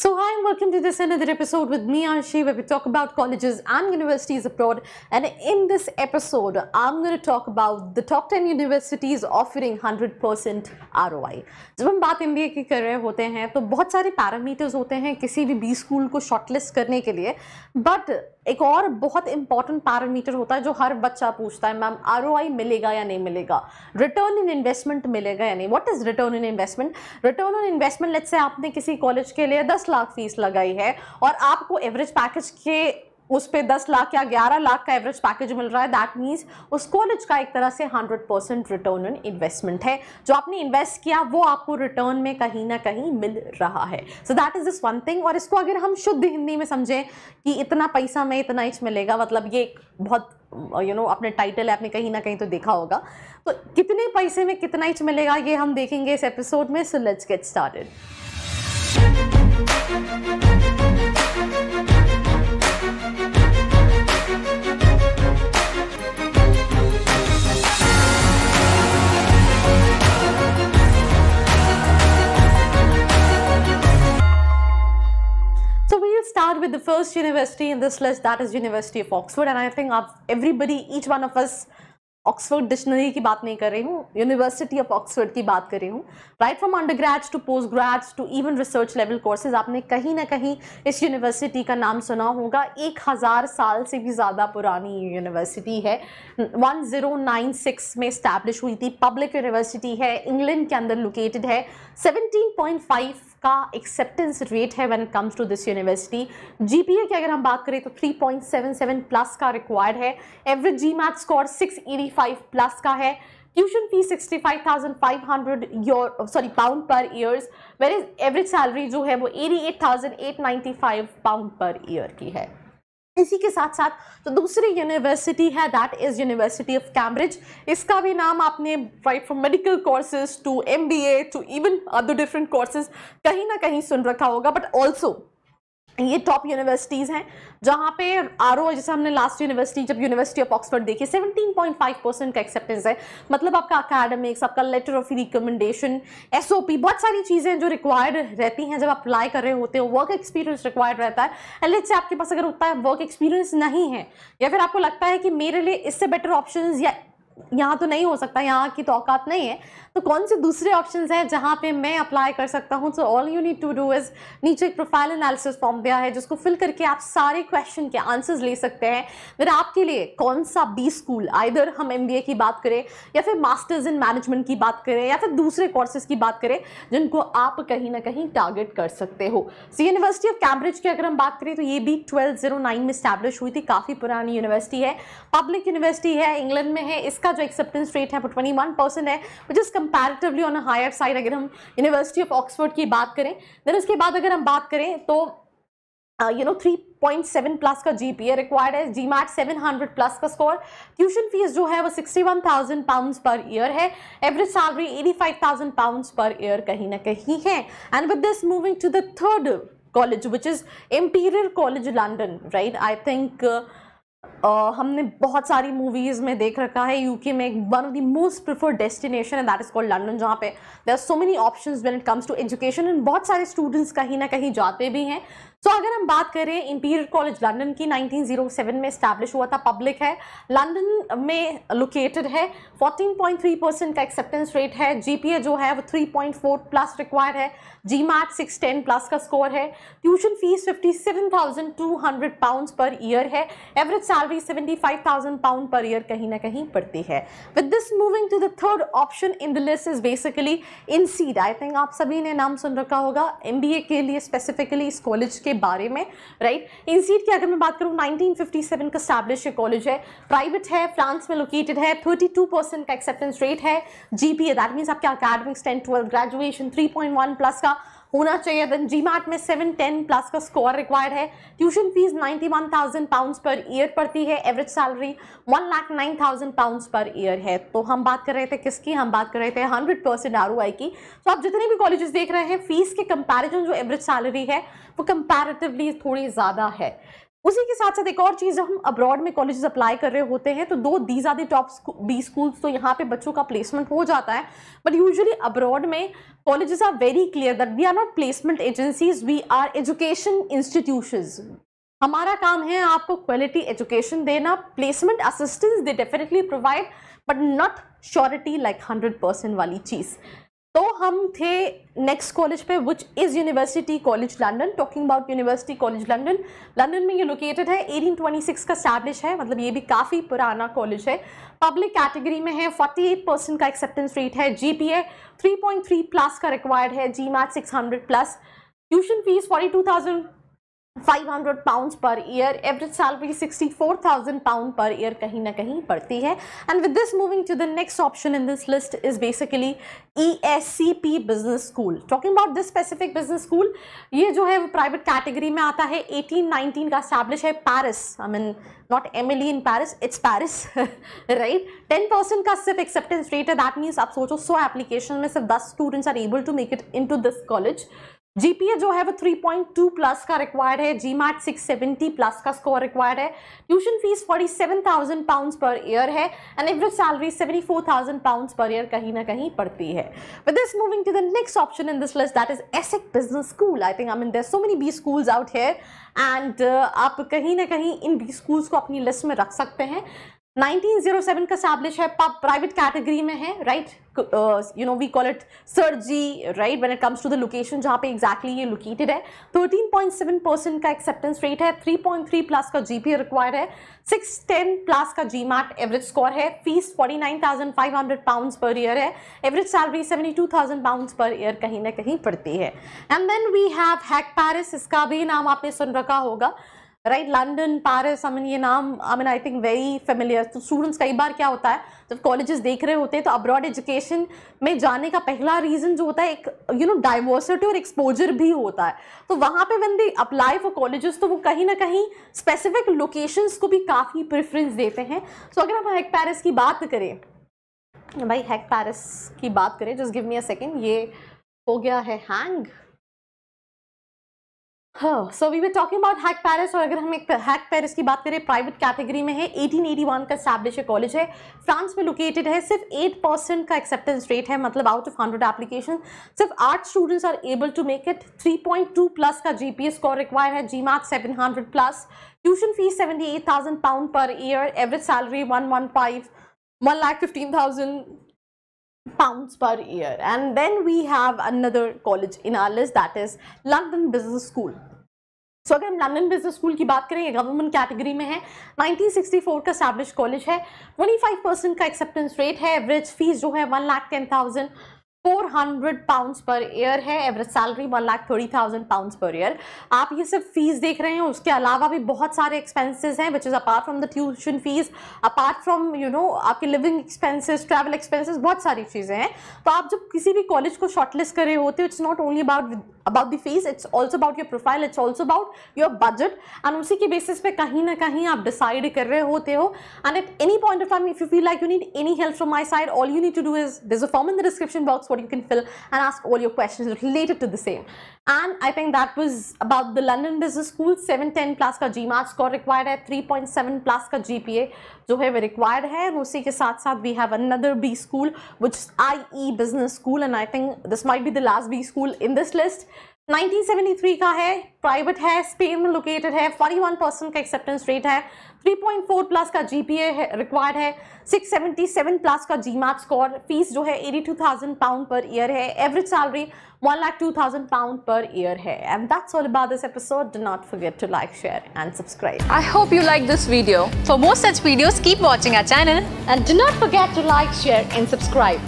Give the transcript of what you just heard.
So hi and welcome to this another episode with me Arshi where we talk about colleges and universities abroad and in this episode I'm going to talk about the top 10 universities offering 100% ROI. जब हम बात MBA की कर रहे होते हैं तो बहुत सारे पैरामीटर्स होते हैं किसी भी B school को shortlist करने के लिए but एक और बहुत इंपॉर्टेंट पैरामीटर होता है जो हर बच्चा पूछता है मैम आर मिलेगा या नहीं मिलेगा रिटर्न इन इन्वेस्टमेंट मिलेगा या नहीं what is return in investment return on investment let's say आपने किसी कॉलेज के लिए दस लाख फीस लगाई है और आपको एवरेज पैकेज के उस पर दस लाख या ग्यारह लाख का एवरेज पैकेज मिल रहा है दैट मीन्स उस कॉलेज का एक तरह से hundred percent return on investment है जो आपने इन्वेस्ट किया वो आपको रिटर्न में कहीं ना कहीं मिल रहा है so that is this one thing और इसको अगर हम शुद्ध हिंदी में समझें कि इतना पैसा में इतना इच मिलेगा मतलब ये एक बहुत यू you नो know, अपने टाइटल है आपने कहीं ना कहीं तो देखा होगा तो कितने पैसे में कितना इच मिलेगा ये हम देखेंगे इस एपिसोड में so let's get started with the first university in this list, that is University of Oxford. And I think everybody, each one of us, Oxford dictionary की बात नहीं कर रही हूँ यूनिवर्सिटी ऑफ ऑक्सफोर्ड की बात कर रही हूँ right from under grades to post grades to even research level courses आपने कहीं ना कहीं इस यूनिवर्सिटी का नाम सुना होगा एक हज़ार साल से भी ज़्यादा पुरानी यूनिवर्सिटी है 1096 में स्टैब्लिश हुई थी पब्लिक यूनिवर्सिटी है इंग्लैंड के अंदर लोकेटेड है 17.5 का एक्सेप्टेंस रेट है when it comes to this university GPA की अगर हम बात करें तो 3.77 प्लस का रिक्वायर्ड है average GMAT score 685 plus का है tuition fee 65,500 your sorry pound per years where average salary जो है वो 88,895 पाउंड पर ईयर की है इसी के साथ साथ जो दूसरी यूनिवर्सिटी है that is university of Cambridge इसका भी नाम आपने right from medical courses to MBA to even other different courses कहीं ना कहीं सुन रखा होगा बट ऑल्सो ये टॉप यूनिवर्सिटीज़ हैं जहाँ पे आर ओ जैसे हमने लास्ट यूनिवर्सिटी जब यूनिवर्सिटी ऑफ ऑक्सफर्ड देखी 17.5 परसेंट का एक्सेप्टेंस है मतलब आपका अकेडमिक्स आपका लेटर ऑफ रिकमेंडेशन पी बहुत सारी चीज़ें जो रिक्वायर्ड रहती हैं जब आप अप्लाई कर रहे होते हो वर्क एक्सपीरियंस रिक्वायर्ड रहता है एल से आपके पास अगर उतना वर्क एक्सपीरियंस नहीं है या फिर आपको लगता है कि मेरे लिए इससे बेटर ऑप्शन या यहाँ तो नहीं हो सकता यहाँ की तो औकात नहीं है तो कौन से दूसरे ऑप्शन हैं जहाँ पे मैं अप्लाई कर सकता हूँ so all you need to do is नीचे एक प्रोफाइल एनालिसिस फॉर्म दिया है जिसको फिल करके आप सारे क्वेश्चन के आंसर्स ले सकते हैं फिर आपके लिए कौन सा बी स्कूल आइधर हम एम की बात करें या फिर मास्टर्स इन मैनेजमेंट की बात करें या फिर दूसरे कोर्सेज की बात करें जिनको आप कहीं ना कहीं टारगेट कर सकते हो सो यूनिवर्सिटी ऑफ कैम्ब्रिज की अगर हम बात करें तो ये भी ट्वेल्व oh में स्टैब्लिश हुई थी काफ़ी पुरानी यूनिवर्सिटी है पब्लिक यूनिवर्सिटी है इंग्लैंड में है इसका का जो एक्सेप्टेंस रेट है वो ट्वेंटी वन परसेंट है which is comparatively on higher side अगर हम यूनिवर्सिटी ऑफ ऑक्सफोर्ड की बात करें देन उसके बाद अगर हम बात करें तो you know three point seven plus का जी पी ए रिक्वायर्ड है GMAT seven hundred plus का स्कोर ट्यूशन फीस जो है वो sixty one thousand pound per year है average salary eighty five thousand pound per year कहीं ना कहीं है and with this moving to the third college which is imperial college London right I think Uh, हमने बहुत सारी movies में देख रखा है यूके में एक one of the most preferred destination है दैट इज़ कॉल्ड लंडन जहाँ पे there are so many option when it comes to education and बहुत सारे स्टूडेंट्स कहीं ना कहीं जाते भी हैं सो so, अगर हम बात करें इंपीरियर कॉलेज लंदन की 1907 में स्टैब्लिश हुआ था पब्लिक है लंदन में लोकेटेड है 14.3 परसेंट का एक्सेप्टेंस रेट है जीपीए जो है वो 3.4 प्लस रिक्वायर है जी मैट सिक्स प्लस का स्कोर है tuition fees 57,200 pounds per year है average salary 75,000 pound per year कहीं ना कहीं पड़ती है with this moving to the third option in the list is basically INSEAD I think आप सभी ने नाम सुन रखा होगा एम के लिए स्पेसिफिकली इस कॉलेज के बारे में राइट इन सीड की अगर मैं बात करूँ 1957 का स्टैब्लिश ये कॉलेज है प्राइवेट है फ्रांस में लोकेटेड है 32 परसेंट का एक्सेप्टेंस रेट है G P A that means आपके academics ten twelfth graduation 3.1 plus का होना चाहिए then GMAT seven ten plus का स्कोर रिक्वायर्ड है tuition fees ninety one thousand pound per year पड़ती है average salary one lakh nine thousand pound per year है तो हम बात कर रहे थे किसकी हम बात कर रहे थे hundred percent R O I की तो आप जितने भी कॉलेजेस देख रहे हैं फीस के कंपेरिजन जो एवरेज सैलरी है वो कंपेरेटिवली थोड़ी ज़्यादा है उसी के साथ साथ एक और चीज़ हम अब्रॉड में कॉलेजेस अप्लाई कर रहे होते हैं तो दो these are top B schools तो यहाँ पे बच्चों का प्लेसमेंट हो जाता है बट यूजुअली अब्रॉड में colleges are very clear that we are not placement agencies we are education institutions हमारा काम है आपको क्वालिटी एजुकेशन देना प्लेसमेंट असिस्टेंस दे definitely provide but not surety like hundred percent वाली चीज़ तो हम थे नेक्स्ट कॉलेज पे which is university college London talking about university college London London में ये लोकेटेड है 1826 का स्टैब्लिश है मतलब ये भी काफ़ी पुराना कॉलेज है पब्लिक कैटेगरी में है 48 परसेंट का एक्सेप्टेंस रेट है G P A three plus का रिक्वायर्ड है GMAT six plus tuition fees forty 500 pound per year average salary 64,000 pound per year कहीं ना कहीं बढ़ती है and with this moving to the next option in this list is basically E business school talking about this specific business school ये जो है वो private category में आता है 1819 का स्टैब्लिश है Paris I mean not M L in Paris it's Paris right ten percent का सिर्फ एक्सेप्टेंस रेट है दैट मीन्स आप सोचो सो एप्लीकेशन में सिर्फ दस students are able to make it into this college GPA जो है वो 3.2 प्लस का रिक्वायर्ड है जी मैट सिक्स प्लस का स्कोर रिक्वायर्ड है tuition fees 47,000 pounds per year है and average salary 74,000 pounds per year कहीं ना कहीं पड़ती है with this moving to the next option in this list that is ESSEC business school I think I mean there so many B schools out here and आप कहीं ना कहीं in B schools को अपनी लिस्ट में रख सकते हैं 1907 का साबलिश है पब प्राइवेट कैटेगरी में है right you know we call it Cergy right when it comes to the location जहाँ पे एग्जैक्टली ये लोकेटेड है 13.7 तो परसेंट का एक्सेप्टेंस रेट है 3.3 प्लस का जीपी रिक्वायर्ड है 610 प्लस का जी मैट एवरेज स्कोर है फीस 49,500 पाउंड्स पर ईयर है average salary 72,000 pounds per year कहीं ना कहीं पड़ती है and then we have HEC Paris इसका भी नाम आपने सुन रखा होगा right London Paris I mean ये नाम I mean I think very familiar तो स्टूडेंट्स कई बार क्या होता है जब कॉलेजेस देख रहे होते हैं तो अब्रॉड एजुकेशन में जाने का पहला रीज़न जो होता है एक यू नो डाइवर्सिटी और एक्सपोजर भी होता है तो वहाँ पे when they apply for colleges तो वो कहीं ना कहीं स्पेसिफिक लोकेशंस को भी काफ़ी प्रेफरेंस देते हैं सो so, अगर हम हैक पैरिस की बात करें भाई हैक पैरिस की बात करें just give me a second ये हो गया है hang so we were talking about HEC Paris और अगर हम एक हैक पैरिस की बात करें प्राइवेट कैटेगरी में है 1881 का स्टैब्लिश कॉलेज है फ्रांस में लोकेटेड है सिर्फ 8 परसेंट का एक्सेप्टेंस रेट है मतलब आउट ऑफ हंड्रेड एप्लीकेशन सिर्फ आठ students are able to make it 3.2 plus का जी स्कोर रिक्वायर है जी मार्क्स seven plus tuition fees seventy eight thousand pound per year average salary one one five one fifteen thousand pounds per year and then we have another college in our list that is london business school so so, अगर हम London business school की बात करें ये government category में है 1964 का establish college है 25 परसेंट का एक्सेप्टेंस रेट है एवरेज फीस जो है one lakh ten thousand four hundred pounds per year है average salary one lakh thirty thousand pounds per year आप ये सिर्फ फीस देख रहे हैं उसके अलावा भी बहुत सारे एक्सपेंसेस हैं which is apart from the tuition fees apart from you know आपके लिविंग एक्सपेंसेस ट्रैवल एक्सपेंसेस बहुत सारी चीज़ें हैं तो आप जब किसी भी कॉलेज को शॉर्टलिस्ट करे होते हो it's not only about about the fees it's also about your profile it's also about your budget and उसी के बेसिस पे कहीं ना कहीं आप डिसाइड कर रहे होते हो and at any point of time if you feel like you need any help from my side all you need to do is this a form in the description box what you can fill and ask all your questions related to the same. And I think that was about the London Business School 710 plus ka GMAT score required at 3.7 plus ka GPA which is required and with that we have another B school which is IE Business School and I think this might be the last B school in this list 1973 का है private है Spain में located है 41 percent का acceptance rate है 3.4 plus का GPA है required है 677 प्लस का जी मैप स्कोर फीस जो है 82,000 पाउंड पर ईयर है average salary lakh 1,02,000 pound per year है and that's all about this episode do not forget to like share and subscribe I hope you like this video for more such videos keep watching our channel and do not forget to like share and subscribe